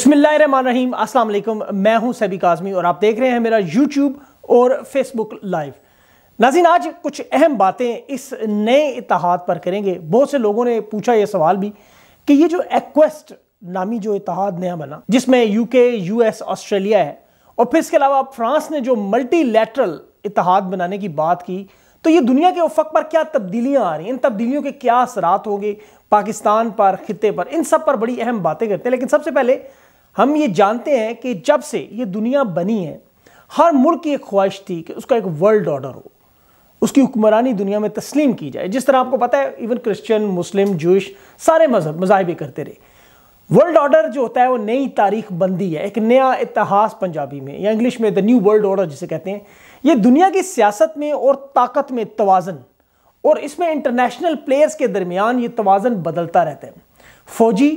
बिस्मिल्लाहिर्रहमानिर्रहीम अस्सलाम मैं हूं सैबी काजमी और आप देख रहे हैं मेरा यूट्यूब और फेसबुक लाइव नाजिन आज कुछ अहम बातें इस नए इतिहाद पर करेंगे बहुत से लोगों ने पूछा यह सवाल भी कि ये जो एक्वेस्ट नामी जो इतिहाद नया बना जिसमें यूके यूएस ऑस्ट्रेलिया है और फिर इसके अलावा फ्रांस ने जो लेटरल इतिहाद बनाने की बात की तो ये दुनिया के उफक पर क्या तब्दीलियां आ रही हैं इन तब्दीलियों के क्या असरात होंगे पाकिस्तान पर खत्े पर इन सब पर बड़ी अहम बातें करते हैं लेकिन सबसे पहले हम ये जानते हैं कि जब से ये दुनिया बनी है हर मुल्क की एक ख्वाहिश थी कि उसका एक वर्ल्ड ऑर्डर हो उसकी हुक्मरानी दुनिया में तस्लीम की जाए जिस तरह आपको पता है इवन क्रिश्चियन मुस्लिम जूश सारे मजहब मजाहबे करते रहे वर्ल्ड ऑर्डर जो होता है वो नई तारीख बंदी है एक नया इतिहास पंजाबी में या इंग्लिश में द न्यू वर्ल्ड ऑर्डर जिसे कहते हैं ये दुनिया की सियासत में और ताकत में तोज़न और इसमें इंटरनेशनल प्लेयर्स के दरमियान ये तोज़न बदलता रहता है फौजी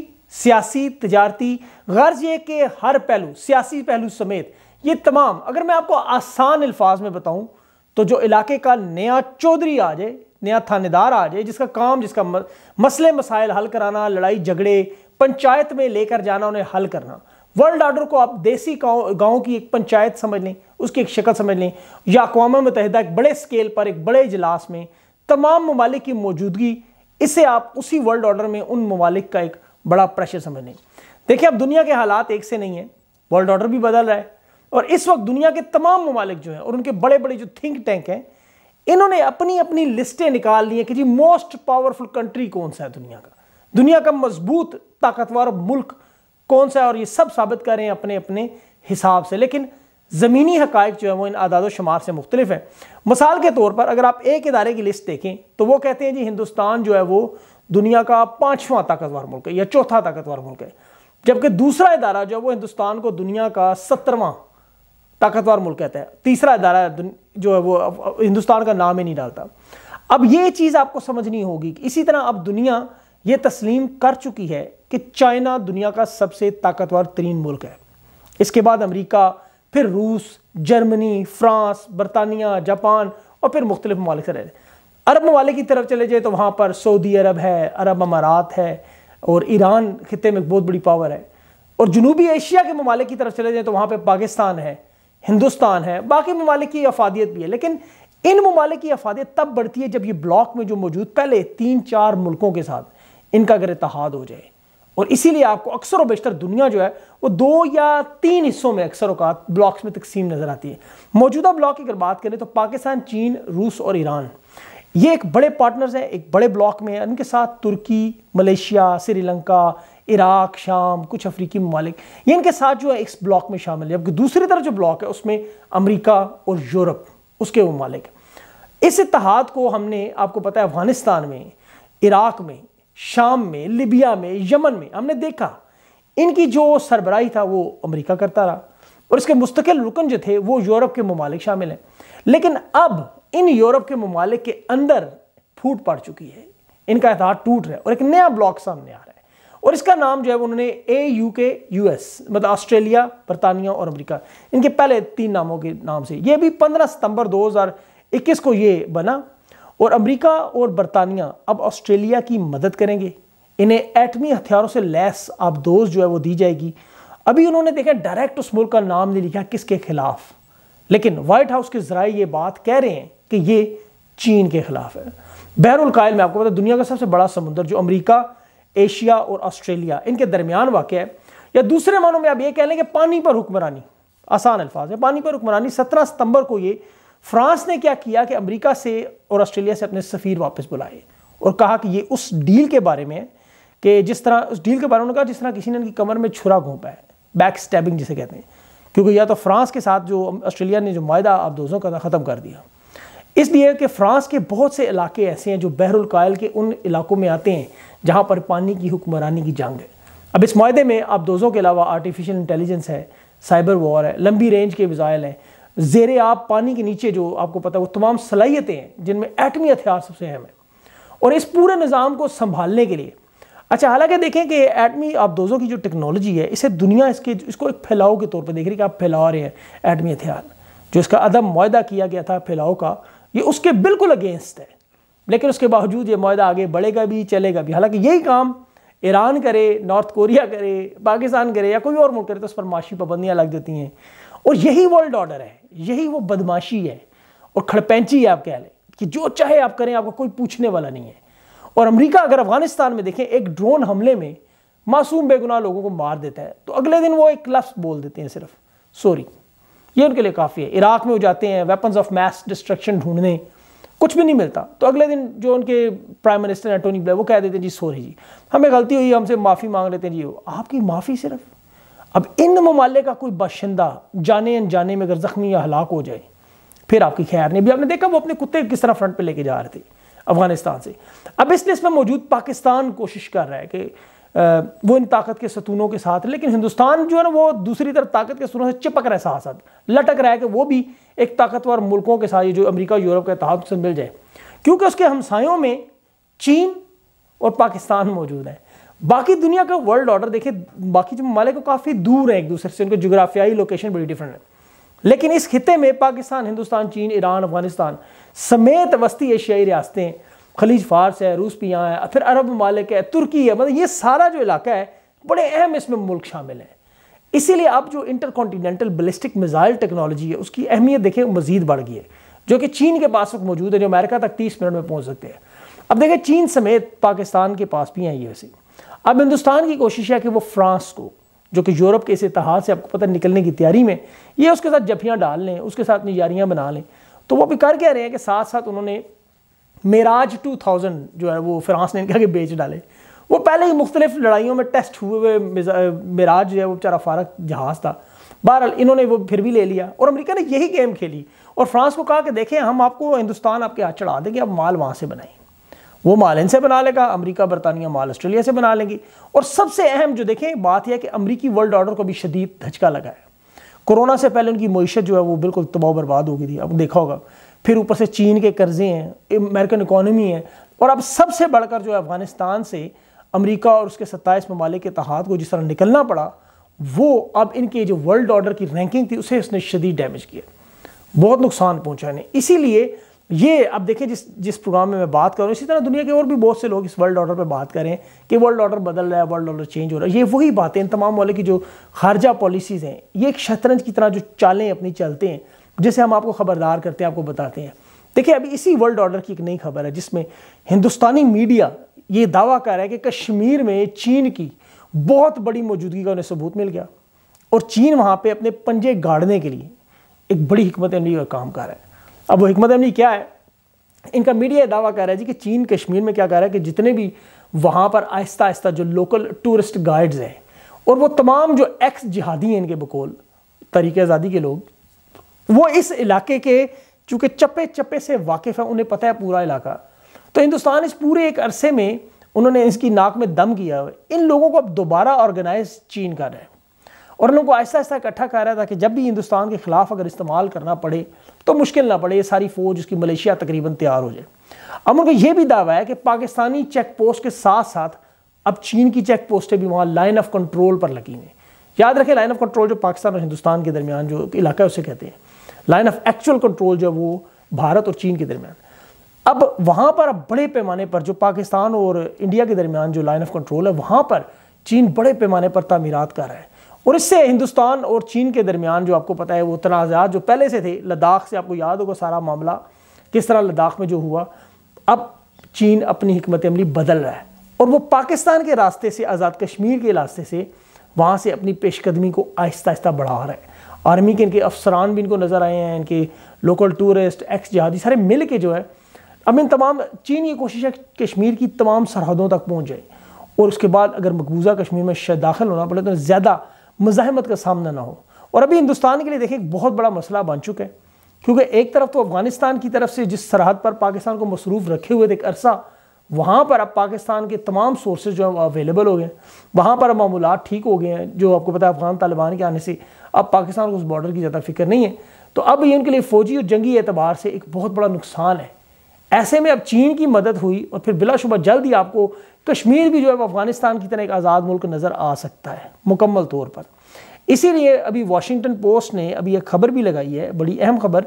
सियासी तजारती गर्ज ये कि हर पहलू सियासी पहलू समेत ये तमाम अगर मैं आपको आसान अल्फाज में बताऊँ तो जो इलाके का नया चौधरी आ जाए नया थानेदार आ जाए जिसका काम जिसका मसले मसाइल हल कराना लड़ाई झगड़े पंचायत में लेकर जाना उन्हें हल करना वर्ल्ड आर्डर को आप देसी गांव की एक पंचायत समझ लें उसकी एक शक्ल समझ लें या अकवा मुतहदा एक बड़े स्केल पर एक बड़े इजलास में तमाम ममालिक की मौजूदगी इसे आप उसी वर्ल्ड ऑर्डर में उन ममालिक का एक बड़ा प्रेशर समझ लें देखिए अब दुनिया के हालात एक से नहीं है वर्ल्ड ऑर्डर भी बदल रहा है और इस वक्त दुनिया के तमाम ममालिक जो हैं और उनके बड़े बड़े जो थिंक टैंक हैं इन्होंने अपनी अपनी लिस्टें निकाल ली हैं कि जी मोस्ट पावरफुल कंट्री कौन सा है दुनिया का दुनिया का मजबूत ताकतवर मुल्क कौन सा है और ये सब साबित कर रहे हैं अपने अपने हिसाब से लेकिन ज़मीनी हक़ जो है वो इन आदाद शुमार से मुख्तलिफ है मिसाल के तौर पर अगर आप एक इदारे की लिस्ट देखें तो वो कहते हैं जी हिंदुस्तान जो है वो दुनिया का पांचवा ताकतवर मुल्क है या चौथा ताकतवर मुल्क है जबकि दूसरा इदारा जो है वो हिंदुस्तान को दुनिया का सत्तरवां ताकतवर मुल्क कहता है तीसरा इदारा जो है वो हिंदुस्तान का नाम ही नहीं डालता अब ये चीज़ आपको समझनी होगी इसी तरह अब दुनिया ये तस्लीम कर चुकी है कि चाइना दुनिया का सबसे ताकतवर तरीन मुल्क है इसके बाद अमरीका फिर रूस जर्मनी फ्रांस बरतानिया जापान और फिर मुख्तलिफ ममालिक रहते रहे अरब ममालिक की तरफ चले जाए तो वहाँ पर सऊदी अरब है अरब अमारात है और ईरान खत्े में बहुत बड़ी पावर है और जनूबी एशिया के ममालिक की तरफ चले जाएँ तो वहाँ पर पाकिस्तान है हिंदुस्तान है बाकी ममालिक की अफादियत भी है लेकिन इन ममालिक की अफादियत तब बढ़ती है जब ये ब्लॉक में जो मौजूद पहले तीन चार मुल्कों के साथ इनका अगर इतिहाद हो जाए और इसीलिए आपको अक्सर व बेशतर दुनिया जो है वो दो या तीन हिस्सों में अक्सर अवकात ब्लॉक्स में तकसीम नज़र आती है मौजूदा ब्लॉक की अगर बात करें तो पाकिस्तान चीन रूस और ईरान ये एक बड़े पार्टनर्स हैं एक बड़े ब्लॉक में हैं उनके साथ तुर्की मलेशिया श्रीलंका इराक शाम कुछ अफ्रीकी ममालिक ये इनके साथ जो है इस ब्लॉक में शामिल है जबकि दूसरी तरफ जो ब्लॉक है उसमें अमरीका और यूरोप उसके ममालिक इस इतिहाद को हमने आपको पता है अफगानिस्तान में इराक में शाम में लिबिया में यमन में हमने देखा इनकी जो सरबराही था वो अमेरिका करता रहा और इसके मुस्तकिल रुकन जो थे वो यूरोप के ममालिक शामिल हैं लेकिन अब इन यूरोप के ममालिक के अंदर फूट पड़ चुकी है इनका इतिहास टूट रहा है और एक नया ब्लॉक सामने आ रहा है और इसका नाम जो है उन्होंने A U K U S मतलब ऑस्ट्रेलिया बरतानिया और अमेरिका इनके पहले तीन नामों के नाम से ये भी 15 सितंबर 2021 को ये बना और अमेरिका और बरतानिया अब ऑस्ट्रेलिया की मदद करेंगे इन्हें एटमी हथियारों से लैस आबदोज जो है वो दी जाएगी अभी उन्होंने देखा डायरेक्ट उस मुल्क का नाम नहीं लिखा किसके खिलाफ लेकिन व्हाइट हाउस के जरा ये बात कह रहे हैं कि ये चीन के ख़िलाफ़ है कायल में आपको पता है दुनिया का सबसे बड़ा समुद्र जो अमरीका एशिया और ऑस्ट्रेलिया इनके दरमियान वाक़ है या दूसरे मानों में आप ये कह लें कि पानी पर हुक्मरानी आसान अल्फाज है पानी पर हुक्मरानी सत्रह सितंबर को ये फ्रांस ने क्या किया कि अमेरिका से और ऑस्ट्रेलिया से अपने सफ़ीर वापस बुलाए और कहा कि ये उस डील के बारे में कि जिस तरह उस डील के बारे में कहा जिस तरह किसी ने इनकी कमर में छुरा घोंपा है बैक स्टैबिंग जिसे कहते हैं क्योंकि या तो फ्रांस के साथ जो ऑस्ट्रेलिया ने जो माहा आप दोस्तों का ख़त्म कर दिया इसलिए कि फ्रांस के बहुत से इलाके ऐसे हैं जो बहरुल के उन इलाकों में आते हैं जहाँ पर पानी की हुक्मरानी की जंग है अब इस माहे में आप दोज़ों के अलावा आर्टिफिशियल इंटेलिजेंस है साइबर वॉर है लंबी रेंज के मिज़ाइल हैं जेर आप पानी के नीचे जो आपको पता है वो तमाम सलाहियतें हैं जिनमें एटमी हथियार सबसे अहम है और इस पूरे निज़ाम को संभालने के लिए अच्छा हालांकि देखें कि एटमी आप दोज़ों की जो टेक्नोलॉजी है इसे दुनिया इसके इसको एक फैलाव के तौर पर देख रही है कि आप फैला रहे हैं एटमी हथियार जो इसका अदम माहा किया गया था फैलाव का ये उसके बिल्कुल अगेंस्ट है लेकिन उसके बावजूद ये माहा आगे बढ़ेगा भी चलेगा भी हालांकि यही काम ईरान करे नॉर्थ कोरिया करे पाकिस्तान करे या कोई और मुल्क करे तो उस पर माशी पाबंदियाँ लग देती हैं और यही वर्ल्ड ऑर्डर है यही वो बदमाशी है और खड़पैंची है आप कह लें कि जो चाहे आप करें आपको कोई पूछने वाला नहीं है और अमेरिका अगर अफगानिस्तान में देखें एक ड्रोन हमले में मासूम बेगुनाह लोगों को मार देता है तो अगले दिन वो एक लफ्स बोल देते हैं सिर्फ सॉरी ये उनके लिए काफ़ी है इराक़ में वो जाते हैं वेपन्स ऑफ मैस डिस्ट्रक्शन ढूंढने कुछ भी नहीं मिलता तो अगले दिन जो उनके प्राइम मिनिस्टर एंटोनी ब्लेयर वो कह देते हैं जी सॉरी जी हमें गलती हुई हमसे माफ़ी मांग लेते हैं जी आपकी माफ़ी सिर्फ अब इन ममालिक का कोई बाशिंदा जाने अनजाने में अगर ज़ख्मी या हलाक हो जाए फिर आपकी खैर नहीं अभी आपने देखा वो अपने कुत्ते किस तरह फ्रंट पर लेके जा रहे थे अफगानिस्तान से अब इस लिस्ट में मौजूद पाकिस्तान कोशिश कर रहा है कि वो इन ताकत के सतूनों के साथ लेकिन हिंदुस्तान जो है ना वो दूसरी तरफ ताकत के सतूनों से चिपक रहा है साथ साथ लटक रहा है कि वो भी एक ताकतवर मुल्कों के साथ जो अमेरिका यूरोप के तहत से मिल जाए क्योंकि उसके हमसायों में चीन और पाकिस्तान मौजूद है बाकी दुनिया का वर्ल्ड ऑर्डर देखिए बाकी जो ममालिक काफ़ी दूर हैं एक दूसरे से उनकी जोग्राफियाई लोकेशन बड़ी डिफरेंट है लेकिन इस खत्े में पाकिस्तान हिंदुस्तान चीन ईरान अफगानिस्तान समेत वस्ती एशियाई रियासतें खलीज फारस है रूस भी यहाँ है फिर अरब ममालिक है तुर्की है मतलब ये सारा जो इलाका है बड़े अहम इसमें मुल्क शामिल हैं इसीलिए अब जो intercontinental ballistic missile technology है उसकी अहमियत देखें मजीद बढ़ गई है जो कि चीन के पास वक्त मौजूद है जो अमेरिका तक तीस मिनट में पहुँच सकते हैं अब देखें चीन समेत पाकिस्तान के पास भी हैं ये वैसे अब हिंदुस्तान की कोशिश है कि वो फ्रांस को जो कि यूरोप के इस इतिहास से आपको पता निकलने की तैयारी में ये उसके साथ जफियाँ डाल लें उसके साथ निजारियाँ बना लें तो वो भी कर कह रहे हैं कि साथ साथ उन्होंने मेराज 2000 जो है वो फ्रांस ने इनके आगे बेच डाले वो पहले ही मुख्तलिफ लड़ाइयों में टेस्ट हुए हुए मेराज जो है वो बेचारा फारक जहाज़ था बहरहाल इन्होंने वो फिर भी ले लिया और अमेरिका ने यही गेम खेली और फ्रांस को कहा कि देखें हम आपको हिंदुस्तान आपके हाथ चढ़ा देंगे आप माल वहाँ से बनाएं वो माल इनसे बना लेगा अमेरिका बरतानिया माल ऑस्ट्रेलिया से बना लेंगी और सबसे अहम जो देखें बात यह कि अमरीकी वर्ल्ड ऑर्डर को भी शदीद धचका लगा है कोरोना से पहले उनकी मीशत जो है वो बिल्कुल तबाह बर्बाद हो गई थी अब देखा होगा फिर ऊपर से चीन के कर्जे हैं अमेरिकन इकोनॉमी है और अब सबसे बढ़कर जो अफ़गानिस्तान से अमेरिका और उसके सत्ताईस ममालिक तहत को जिस तरह निकलना पड़ा वो अब इनके जो वर्ल्ड ऑर्डर की रैंकिंग थी उसे उसने शदीद डैमेज किया बहुत नुकसान पहुंचा इन्हें इसीलिए ये अब देखें जिस जिस प्रोग्राम में मैं बात करूँ इसी तरह दुनिया के और भी बहुत से लोग इस वर्ल्ड ऑर्डर पर बात करें कि वर्ल्ड ऑर्डर बदल रहा है वर्ल्ड ऑर्डर चेंज हो रहा है ये वही बातें इन तमाम वाले की जो खारजा पॉलिसीज़ हैं ये एक शतरंज की तरह जो चालें अपनी चलते हैं जिसे हम आपको खबरदार करते हैं आपको बताते हैं देखिए अभी इसी वर्ल्ड ऑर्डर की एक नई खबर है जिसमें हिंदुस्तानी मीडिया ये दावा कर रहा है कि कश्मीर में चीन की बहुत बड़ी मौजूदगी का उन्हें सबूत मिल गया और चीन वहाँ पे अपने पंजे गाड़ने के लिए एक बड़ी हमत अमली का काम कर रहा है अब वो हमत अमली क्या है इनका मीडिया दावा कर रहा है जी कि चीन कश्मीर में क्या कर रहा है कि जितने भी वहाँ पर आहिस्ता आहिस्ता जो लोकल टूरिस्ट गाइड्स हैं और वो तमाम जो एक्स जिहादी हैं इनके बकोल तरीके आज़ादी के लोग वो इस इलाके के चूंकि चप्पे चप्पे से वाकिफ़ है उन्हें पता है पूरा इलाका तो हिंदुस्तान इस पूरे एक अरसे में उन्होंने इसकी नाक में दम किया है इन लोगों को अब दोबारा ऑर्गेनाइज चीन कर रहे हैं और उन लोगों को आहिस्ता आहिस्ता इकट्ठा कर रहा है ताकि जब भी हिंदुस्तान के ख़िलाफ़ अगर इस्तेमाल करना पड़े तो मुश्किल ना पड़े ये सारी फ़ौज उसकी मलेशिया तकरीबन तैयार हो जाए अब उनका यह भी दावा है कि पाकिस्तानी चेक पोस्ट के साथ साथ अब चीन की चेक पोस्टें भी वहाँ लाइन ऑफ कंट्रोल पर लगी हैं याद रखें लाइन ऑफ कंट्रोल जो पाकिस्तान और हिंदुस्तान के दरमियान जो इलाका है उसे कहते हैं लाइन ऑफ एक्चुअल कंट्रोल जो है वो भारत और चीन के दरमियान अब वहाँ पर अब बड़े पैमाने पर जो पाकिस्तान और इंडिया के दरमियान जो लाइन ऑफ कंट्रोल है वहाँ पर चीन बड़े पैमाने पर तमीरत कर रहा है और इससे हिंदुस्तान और चीन के दरमियान जो आपको पता है वो तनाज़ात जो पहले से थे लद्दाख से आपको याद होगा सारा मामला किस तरह लद्दाख में जो हुआ अब चीन अपनी हमत अमली बदल रहा है और वो पाकिस्तान के रास्ते से आज़ाद कश्मीर के रास्ते से वहाँ से अपनी पेशकदमी को आहिस्ता आहिस्ता बढ़ा रहा है आर्मी के इनके अफसरान भी इनको नज़र आए हैं इनके लोकल टूरिस्ट एक्स जहादी सारे मिल के जो है अब इन तमाम चीन ये कोशिश है कश्मीर की तमाम सरहदों तक पहुँच जाए और उसके बाद अगर मकबूजा कश्मीर में शायद दाखिल होना पड़े तो ज़्यादा मज़ाहमत का सामना ना हो और अभी हिंदुस्तान के लिए देखिए एक बहुत बड़ा मसला बन चुका है क्योंकि एक तरफ तो अफगानिस्तान की तरफ से जिस सरहद पर पाकिस्तान को मसरूफ़ रखे हुए थे एक अरसा वहाँ पर अब पाकिस्तान के तमाम सोर्सेज जो हैं अवेलेबल हो गए हैं वहाँ पर अब मामूल ठीक हो गए हैं जो आपको पता है अफगान तालिबान के आने से अब पाकिस्तान को उस बॉर्डर की ज़्यादा फिक्र नहीं है तो अब ये उनके लिए फ़ौजी और जंगी एतबार से एक बहुत बड़ा नुकसान है ऐसे में अब चीन की मदद हुई और फिर बिलाशुबा जल्द ही आपको कश्मीर भी जो है अफ़गानिस्तान की तरह एक आज़ाद मुल्क नज़र आ सकता है मुकम्मल तौर पर इसीलिए अभी वाशिंगटन पोस्ट ने अभी एक खबर भी लगाई है बड़ी अहम खबर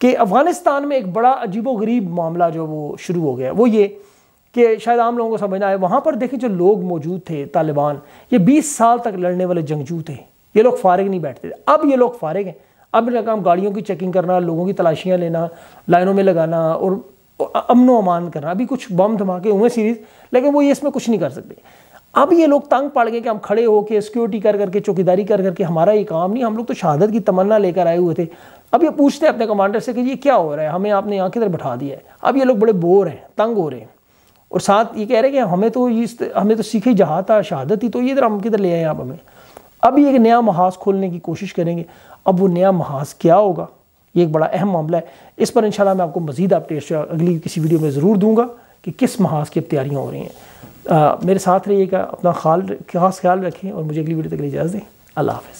कि अफ़गानिस्तान में एक बड़ा अजीबो गरीब मामला जो वो शुरू हो गया वो ये कि शायद आम लोगों को समझ ना आए वहाँ पर देखें जो लोग मौजूद थे तालिबान ये 20 साल तक लड़ने वाले जंगजू थे ये लोग फारग नहीं बैठते थे अब ये लोग फारग हैं अब इनका काम गाड़ियों की चेकिंग करना लोगों की तलाशियाँ लेना लाइनों में लगाना और अमन अमान करना अभी कुछ बम धमाके हुए सीरीज लेकिन वो ये इसमें कुछ नहीं कर सकते अब ये लोग तंग पड़ गए कि हम खड़े होकर सिक्योरिटी कर करके चौकीदारी कर करके हमारा ये काम नहीं हम लोग तो शहादत की तमन्ना लेकर आए हुए थे अब ये पूछते हैं अपने कमांडर से कि ये क्या हो रहा है हमें आपने यहाँ किधर बैठा दिया है अब ये लोग बड़े बोर हैं तंग हो रहे हैं और साथ ये कह रहे हैं कि हमें तो इस हमें तो सीखे जहाँ था शहादत ही तो ये इधर हम किधर ले आए आप हमें अब ये एक नया महाज खोलने की कोशिश करेंगे अब वो नया महाज क्या होगा ये एक बड़ा अहम मामला है इस पर इंशाल्लाह मैं आपको मजीद अपडेट अगली किसी वीडियो में ज़रूर दूंगा कि किस महाज की अब तैयारियाँ हो रही हैं मेरे साथ रहिएगा अपना ख्याल खास ख्याल रखें और मुझे अगली वीडियो तक इजाज़त दें अल्लाह हाफ़